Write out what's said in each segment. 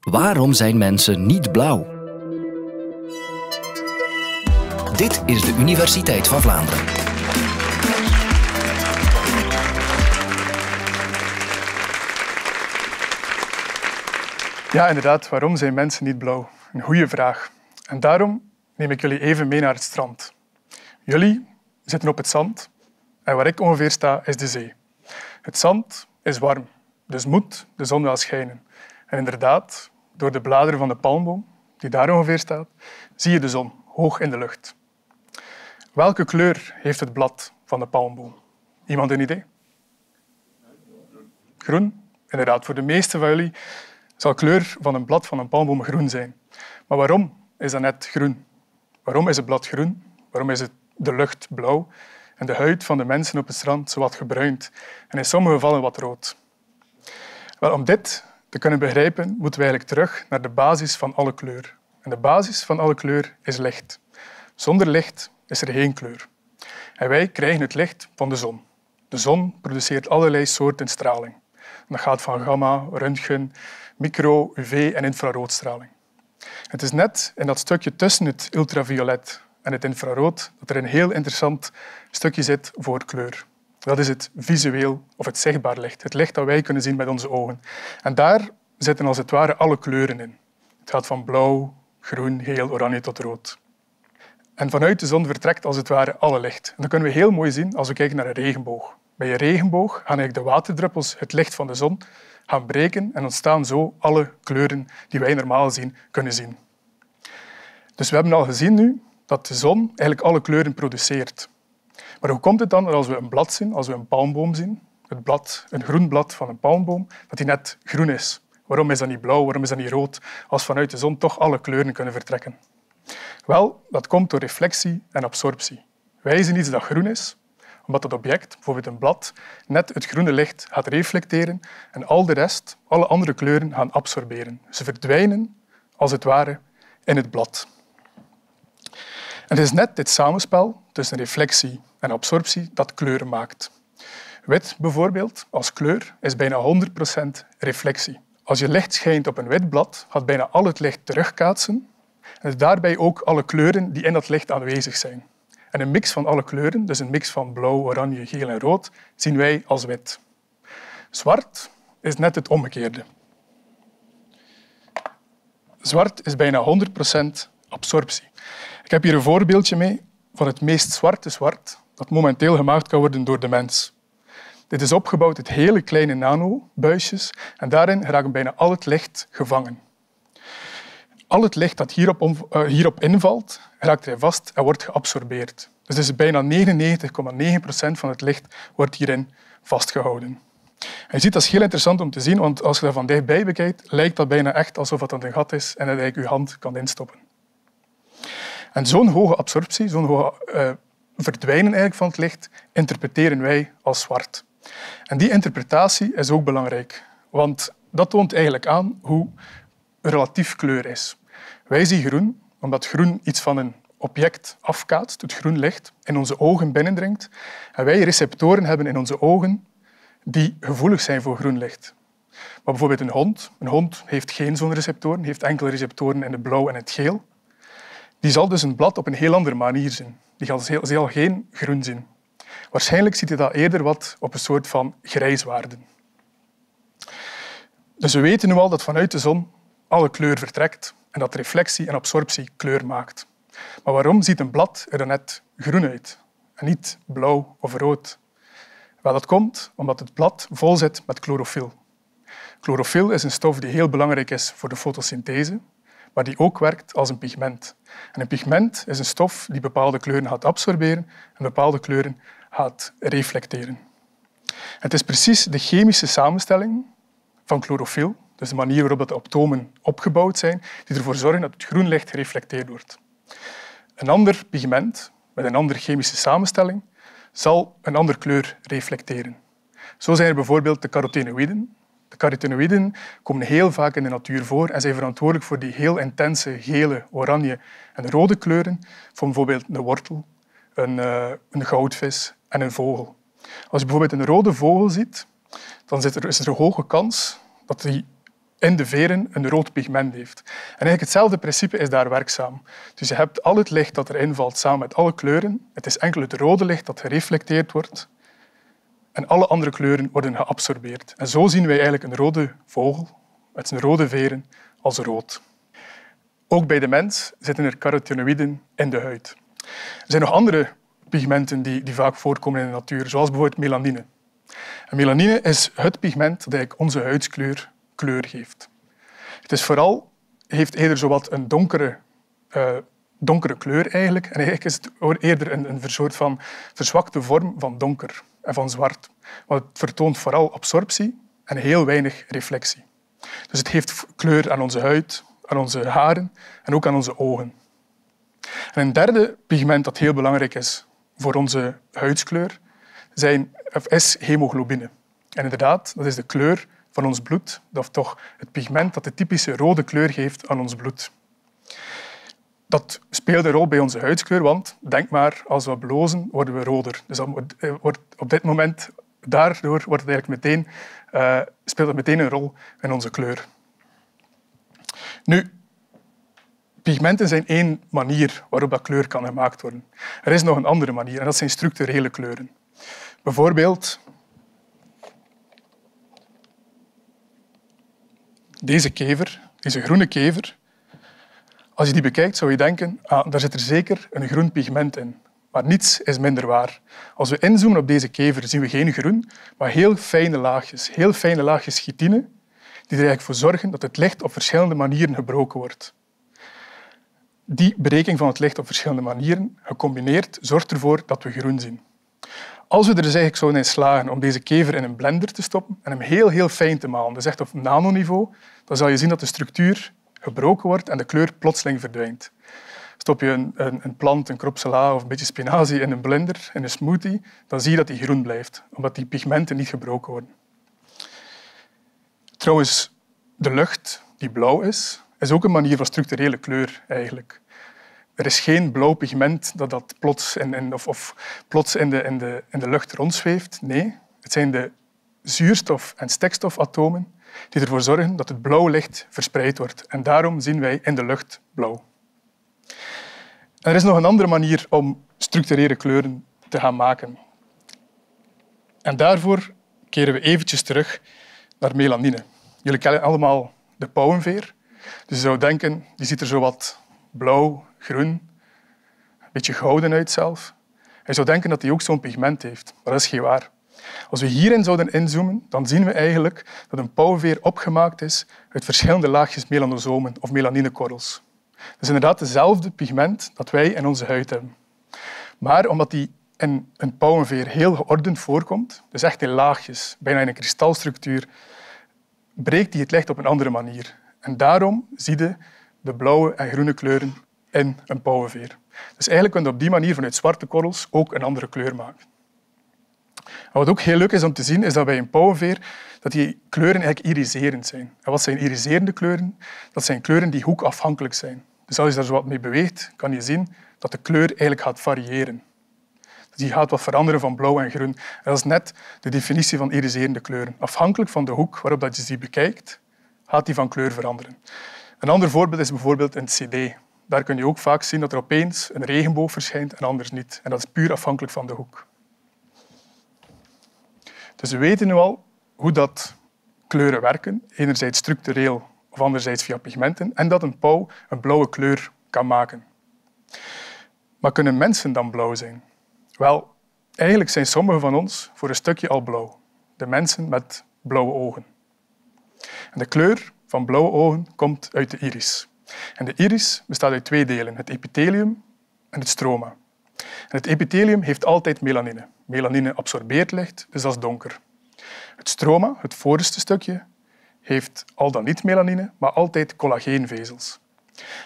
Waarom zijn mensen niet blauw? Dit is de Universiteit van Vlaanderen. Ja, inderdaad, waarom zijn mensen niet blauw? Een goede vraag. En daarom neem ik jullie even mee naar het strand. Jullie zitten op het zand en waar ik ongeveer sta is de zee. Het zand is warm, dus moet de zon wel schijnen. En inderdaad, door de bladeren van de palmboom, die daar ongeveer staat, zie je de zon hoog in de lucht. Welke kleur heeft het blad van de palmboom? Iemand een idee? Groen? Inderdaad, voor de meeste van jullie zal kleur van een blad van een palmboom groen zijn. Maar waarom is dat net groen? Waarom is het blad groen? Waarom is de lucht blauw en de huid van de mensen op het strand wat gebruind en in sommige gevallen wat rood? Wel, om dit te kunnen begrijpen, moeten we eigenlijk terug naar de basis van alle kleur. En de basis van alle kleur is licht. Zonder licht is er geen kleur. En wij krijgen het licht van de zon. De zon produceert allerlei soorten straling. dat gaat van gamma, röntgen, micro, UV en infraroodstraling. Het is net in dat stukje tussen het ultraviolet en het infrarood dat er een heel interessant stukje zit voor kleur. Dat is het visueel of het zichtbaar licht. Het licht dat wij kunnen zien met onze ogen. En daar zitten als het ware alle kleuren in. Het gaat van blauw, groen, geel, oranje tot rood. En vanuit de zon vertrekt als het ware alle licht. En dat kunnen we heel mooi zien als we kijken naar een regenboog. Bij een regenboog gaan eigenlijk de waterdruppels het licht van de zon gaan breken en ontstaan zo alle kleuren die wij normaal zien kunnen zien. Dus we hebben al gezien nu dat de zon eigenlijk alle kleuren produceert. Maar hoe komt het dan dat als we een blad zien, als we een palmboom zien, het blad, een groen blad van een palmboom, dat die net groen is? Waarom is dat niet blauw, waarom is dat niet rood, als vanuit de zon toch alle kleuren kunnen vertrekken? Wel, dat komt door reflectie en absorptie. Wij zien iets dat groen is, omdat het object, bijvoorbeeld een blad, net het groene licht gaat reflecteren en al de rest, alle andere kleuren, gaan absorberen. Ze verdwijnen, als het ware, in het blad. En het is net dit samenspel tussen reflectie en absorptie dat kleuren maakt. Wit bijvoorbeeld als kleur is bijna 100% reflectie. Als je licht schijnt op een wit blad, gaat bijna al het licht terugkaatsen en daarbij ook alle kleuren die in dat licht aanwezig zijn. En een mix van alle kleuren, dus een mix van blauw, oranje, geel en rood, zien wij als wit. Zwart is net het omgekeerde. Zwart is bijna 100% absorptie. Ik heb hier een voorbeeldje mee van het meest zwarte zwart dat momenteel gemaakt kan worden door de mens. Dit is opgebouwd uit hele kleine nanobuisjes en daarin raakt bijna al het licht gevangen. Al het licht dat hierop, eh, hierop invalt, raakt hij vast en wordt geabsorbeerd. Dus, dus bijna 99,9% van het licht wordt hierin vastgehouden. je ziet, dat is heel interessant om te zien, want als je dat van dichtbij bekijkt, lijkt dat bijna echt alsof het een gat is en dat je je hand kan instoppen. En zo'n hoge absorptie, zo'n hoge eh, verdwijnen eigenlijk van het licht, interpreteren wij als zwart. En die interpretatie is ook belangrijk, want dat toont eigenlijk aan hoe relatief kleur is. Wij zien groen omdat groen iets van een object afkaatst, het groen licht, in onze ogen binnendringt. En wij receptoren hebben in onze ogen die gevoelig zijn voor groen licht. Maar bijvoorbeeld een hond. Een hond heeft geen zo'n receptoren, heeft enkele receptoren in het blauw en het geel die zal dus een blad op een heel andere manier zien. Die zal geen groen zien. Waarschijnlijk ziet hij dat eerder wat op een soort van grijswaarden. Dus we weten nu al dat vanuit de zon alle kleur vertrekt en dat reflectie en absorptie kleur maakt. Maar waarom ziet een blad er dan net groen uit en niet blauw of rood? Wel, dat komt omdat het blad vol zit met chlorofiel. Chlorofiel is een stof die heel belangrijk is voor de fotosynthese maar die ook werkt als een pigment. een pigment is een stof die bepaalde kleuren gaat absorberen en bepaalde kleuren gaat reflecteren. Het is precies de chemische samenstelling van chlorofiel, dus de manier waarop de atomen opgebouwd zijn, die ervoor zorgen dat het groen licht gereflecteerd wordt. Een ander pigment met een andere chemische samenstelling zal een andere kleur reflecteren. Zo zijn er bijvoorbeeld de carotenoïden, de carotenoïden komen heel vaak in de natuur voor en zijn verantwoordelijk voor die heel intense gele, oranje en rode kleuren van bijvoorbeeld een wortel, een, eh, een goudvis en een vogel. Als je bijvoorbeeld een rode vogel ziet, dan is er een hoge kans dat die in de veren een rood pigment heeft. En eigenlijk hetzelfde principe is daar werkzaam. Dus je hebt al het licht dat erin valt samen met alle kleuren. Het is enkel het rode licht dat gereflecteerd wordt en alle andere kleuren worden geabsorbeerd. En zo zien wij eigenlijk een rode vogel met zijn rode veren als rood. Ook bij de mens zitten er carotenoïden in de huid. Er zijn nog andere pigmenten die, die vaak voorkomen in de natuur, zoals bijvoorbeeld melanine. En melanine is het pigment dat eigenlijk onze huidskleur kleur geeft. Het is vooral, heeft eerder zowat een donkere, eh, donkere kleur eigenlijk. En eigenlijk is het eerder een, een soort van verzwakte vorm van donker en van zwart. Want het vertoont vooral absorptie en heel weinig reflectie. Dus het heeft kleur aan onze huid, aan onze haren en ook aan onze ogen. En een derde pigment dat heel belangrijk is voor onze huidskleur zijn, is hemoglobine. En inderdaad, dat is de kleur van ons bloed, of toch het pigment dat de typische rode kleur geeft aan ons bloed dat speelt een rol bij onze huidskleur, want denk maar, als we blozen, worden we roder. Dus eh, wordt op dit moment, daardoor wordt eigenlijk meteen, eh, speelt het meteen een rol in onze kleur. Nu, pigmenten zijn één manier waarop dat kleur kan gemaakt worden. Er is nog een andere manier en dat zijn structurele kleuren. Bijvoorbeeld deze kever, deze groene kever, als je die bekijkt, zou je denken, ah, daar zit er zeker een groen pigment in. Maar niets is minder waar. Als we inzoomen op deze kever, zien we geen groen, maar heel fijne laagjes, heel fijne laagjes chitine, die er eigenlijk voor zorgen dat het licht op verschillende manieren gebroken wordt. Die breking van het licht op verschillende manieren, gecombineerd, zorgt ervoor dat we groen zien. Als we er dus eigenlijk zouden in slagen om deze kever in een blender te stoppen en hem heel, heel fijn te malen, dus echt op nanoniveau, dan zal je zien dat de structuur gebroken wordt en de kleur plotseling verdwijnt. Stop je een, een, een plant, een kropsela of een beetje spinazie in een blender, in een smoothie, dan zie je dat die groen blijft, omdat die pigmenten niet gebroken worden. Trouwens, de lucht die blauw is, is ook een manier van structurele kleur eigenlijk. Er is geen blauw pigment dat, dat plots, in, of, of, plots in, de, in, de, in de lucht rondzweeft. Nee, het zijn de zuurstof- en stikstofatomen die ervoor zorgen dat het blauw licht verspreid wordt. En daarom zien wij in de lucht blauw. En er is nog een andere manier om structurele kleuren te gaan maken. En daarvoor keren we eventjes terug naar melanine. Jullie kennen allemaal de pauwenveer. Dus je zou denken, die ziet er zo wat blauw, groen, een beetje gouden uit zelf. En je zou denken dat die ook zo'n pigment heeft, maar dat is geen waar. Als we hierin zouden inzoomen, dan zien we eigenlijk dat een pauwveer opgemaakt is uit verschillende laagjes melanosomen of melaninekorrels. Dat is inderdaad hetzelfde pigment dat wij in onze huid hebben. Maar omdat die in een pauwenveer heel geordend voorkomt, dus echt in laagjes, bijna in een kristalstructuur, breekt die het licht op een andere manier. En daarom zie je de blauwe en groene kleuren in een pauwenveer. Dus eigenlijk kun je op die manier vanuit zwarte korrels ook een andere kleur maken wat ook heel leuk is om te zien, is dat bij een pauwenveer dat die kleuren eigenlijk iriserend zijn. En wat zijn iriserende kleuren? Dat zijn kleuren die hoekafhankelijk zijn. Dus als je daar zo wat mee beweegt, kan je zien dat de kleur eigenlijk gaat variëren. Dus die gaat wat veranderen van blauw en groen. En dat is net de definitie van iriserende kleuren. Afhankelijk van de hoek waarop je die bekijkt, gaat die van kleur veranderen. Een ander voorbeeld is bijvoorbeeld een cd. Daar kun je ook vaak zien dat er opeens een regenboog verschijnt en anders niet. En dat is puur afhankelijk van de hoek. Dus we weten nu al hoe dat kleuren werken, enerzijds structureel of anderzijds via pigmenten, en dat een pauw een blauwe kleur kan maken. Maar kunnen mensen dan blauw zijn? Wel, eigenlijk zijn sommigen van ons voor een stukje al blauw. De mensen met blauwe ogen. En de kleur van blauwe ogen komt uit de iris. En de iris bestaat uit twee delen, het epithelium en het stroma. Het epithelium heeft altijd melanine. Melanine absorbeert licht, dus dat is donker. Het stroma, het voorste stukje, heeft al dan niet melanine, maar altijd collageenvezels.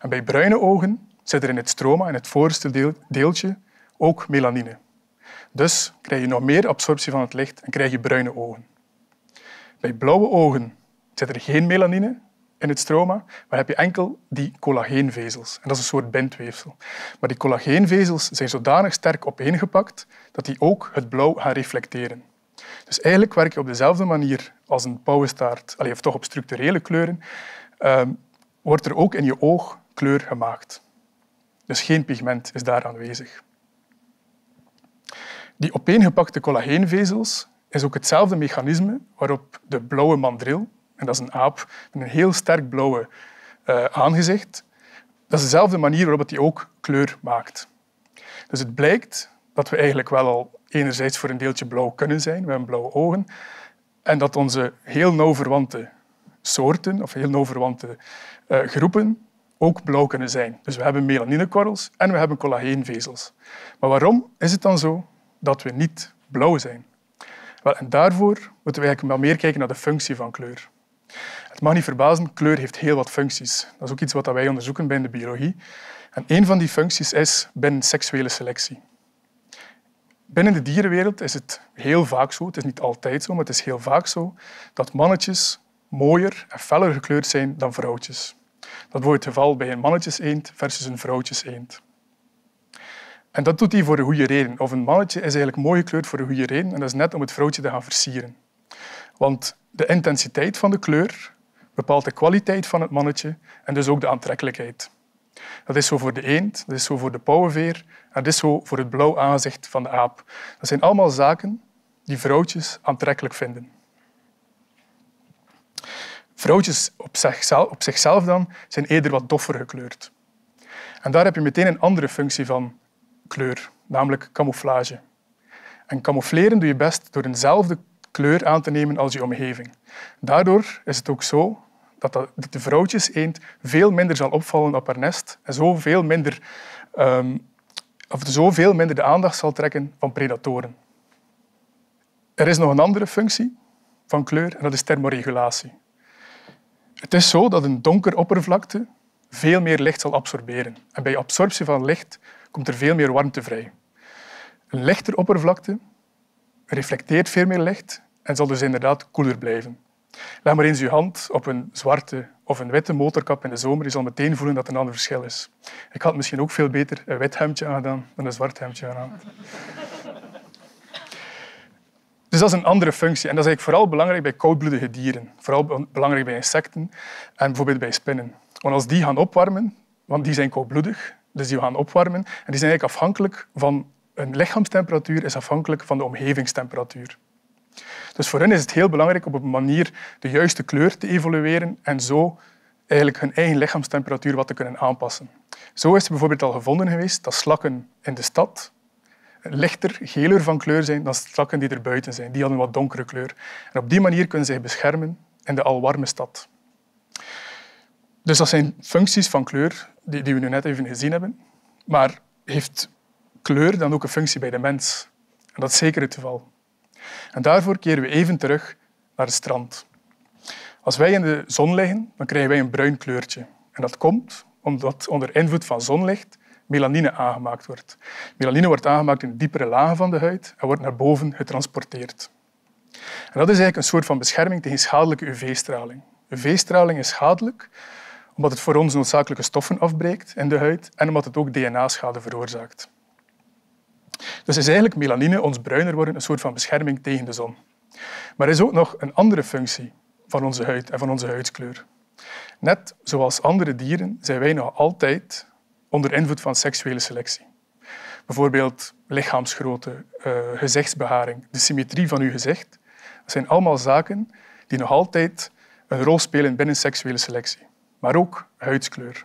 En bij bruine ogen zit er in het stroma, in het voorste deeltje, ook melanine. Dus krijg je nog meer absorptie van het licht en krijg je bruine ogen. Bij blauwe ogen zit er geen melanine, in het stroma, maar heb je enkel die collageenvezels. En dat is een soort bindweefsel. Maar die collageenvezels zijn zodanig sterk opeengepakt dat die ook het blauw gaan reflecteren. Dus eigenlijk werk je op dezelfde manier als een pauwestaart, of toch op structurele kleuren, ehm, wordt er ook in je oog kleur gemaakt. Dus geen pigment is daar aanwezig. Die opeengepakte collageenvezels is ook hetzelfde mechanisme waarop de blauwe mandril, en dat is een aap met een heel sterk blauwe eh, aangezicht. Dat is dezelfde manier waarop hij ook kleur maakt. Dus het blijkt dat we eigenlijk wel al enerzijds voor een deeltje blauw kunnen zijn, we hebben blauwe ogen, en dat onze heel nauw verwante soorten of heel nauw verwante eh, groepen ook blauw kunnen zijn. Dus we hebben melaninekorrels en we hebben collageenvezels. Maar waarom is het dan zo dat we niet blauw zijn? Wel, en daarvoor moeten we eigenlijk wel meer kijken naar de functie van kleur. Het mag niet verbazen, kleur heeft heel wat functies. Dat is ook iets wat wij onderzoeken bij de biologie. En een van die functies is binnen seksuele selectie. Binnen de dierenwereld is het heel vaak zo, het is niet altijd zo, maar het is heel vaak zo, dat mannetjes mooier en feller gekleurd zijn dan vrouwtjes. Dat wordt het geval bij een mannetjes-eend versus een vrouwtjes-eend. En dat doet hij voor een goede reden. Of een mannetje is eigenlijk mooi gekleurd voor een goede reden, en dat is net om het vrouwtje te gaan versieren. Want de intensiteit van de kleur bepaalt de kwaliteit van het mannetje en dus ook de aantrekkelijkheid. Dat is zo voor de eend, dat is zo voor de pauwenveer en dat is zo voor het blauw aanzicht van de aap. Dat zijn allemaal zaken die vrouwtjes aantrekkelijk vinden. Vrouwtjes op zichzelf, op zichzelf dan zijn eerder wat doffer gekleurd. En daar heb je meteen een andere functie van kleur, namelijk camouflage. En camoufleren doe je best door eenzelfde kleur aan te nemen als je omgeving. Daardoor is het ook zo dat de eend veel minder zal opvallen op haar nest en zo veel minder, ehm, of zo veel minder de aandacht zal trekken van predatoren. Er is nog een andere functie van kleur en dat is thermoregulatie. Het is zo dat een donker oppervlakte veel meer licht zal absorberen. En bij absorptie van licht komt er veel meer warmte vrij. Een lichter oppervlakte reflecteert veel meer licht en zal dus inderdaad koeler blijven. Leg maar eens je hand op een zwarte of een witte motorkap in de zomer. Je zal meteen voelen dat er een ander verschil is. Ik had misschien ook veel beter een wit hemdje aan dan een zwart hemdje aan. Dus dat is een andere functie. En dat is eigenlijk vooral belangrijk bij koudbloedige dieren. Vooral belangrijk bij insecten en bijvoorbeeld bij spinnen. Want als die gaan opwarmen, want die zijn koudbloedig, dus die gaan opwarmen, en die zijn eigenlijk afhankelijk van een lichaamstemperatuur is afhankelijk van de omgevingstemperatuur. Dus voor hen is het heel belangrijk op een manier de juiste kleur te evolueren en zo eigenlijk hun eigen lichaamstemperatuur wat te kunnen aanpassen. Zo is er bijvoorbeeld al gevonden geweest dat slakken in de stad lichter, geler van kleur zijn dan slakken die er buiten zijn. Die hadden een wat donkere kleur. En op die manier kunnen ze zich beschermen in de alwarme stad. Dus dat zijn functies van kleur die, die we nu net even gezien hebben. Maar heeft kleur dan ook een functie bij de mens. En dat is zeker het geval. En daarvoor keren we even terug naar het strand. Als wij in de zon liggen, dan krijgen wij een bruin kleurtje. En dat komt omdat onder invloed van zonlicht melanine aangemaakt wordt. Melanine wordt aangemaakt in de diepere lagen van de huid en wordt naar boven getransporteerd. En dat is eigenlijk een soort van bescherming tegen schadelijke UV-straling. UV-straling is schadelijk omdat het voor ons noodzakelijke stoffen afbreekt in de huid en omdat het ook DNA-schade veroorzaakt. Dus is eigenlijk melanine, ons bruiner worden, een soort van bescherming tegen de zon. Maar er is ook nog een andere functie van onze huid en van onze huidskleur. Net zoals andere dieren zijn wij nog altijd onder invloed van seksuele selectie. Bijvoorbeeld lichaamsgrootte, eh, gezichtsbeharing, de symmetrie van uw gezicht. Dat zijn allemaal zaken die nog altijd een rol spelen binnen seksuele selectie. Maar ook huidskleur.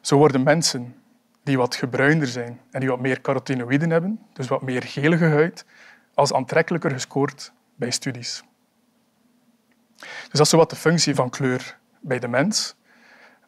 Zo worden mensen die wat gebruinder zijn en die wat meer carotenoïden hebben, dus wat meer gelige huid, als aantrekkelijker gescoord bij studies. Dus dat is wat de functie van kleur bij de mens.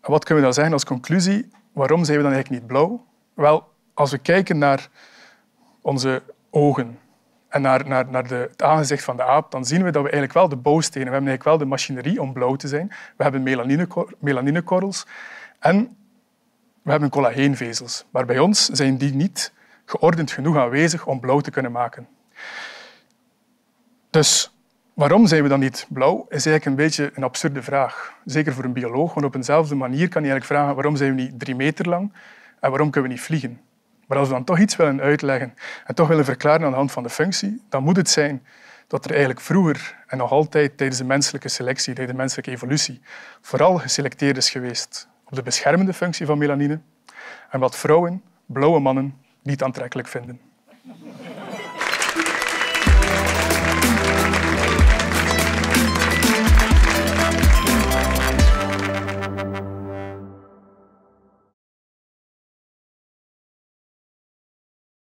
wat kunnen we dan zeggen als conclusie? Waarom zijn we dan eigenlijk niet blauw? Wel, als we kijken naar onze ogen en naar, naar, naar de, het aangezicht van de aap, dan zien we dat we eigenlijk wel de bouwstenen, we hebben eigenlijk wel de machinerie om blauw te zijn. We hebben melaninekorrels. En we hebben collageenvezels, maar bij ons zijn die niet geordend genoeg aanwezig om blauw te kunnen maken. Dus waarom zijn we dan niet blauw, is eigenlijk een beetje een absurde vraag. Zeker voor een bioloog, want op eenzelfde manier kan je eigenlijk vragen waarom zijn we niet drie meter lang en waarom kunnen we niet vliegen. Maar als we dan toch iets willen uitleggen en toch willen verklaren aan de hand van de functie, dan moet het zijn dat er eigenlijk vroeger en nog altijd tijdens de menselijke selectie, tijdens de menselijke evolutie, vooral geselecteerd is geweest op de beschermende functie van melanine en wat vrouwen, blauwe mannen, niet aantrekkelijk vinden.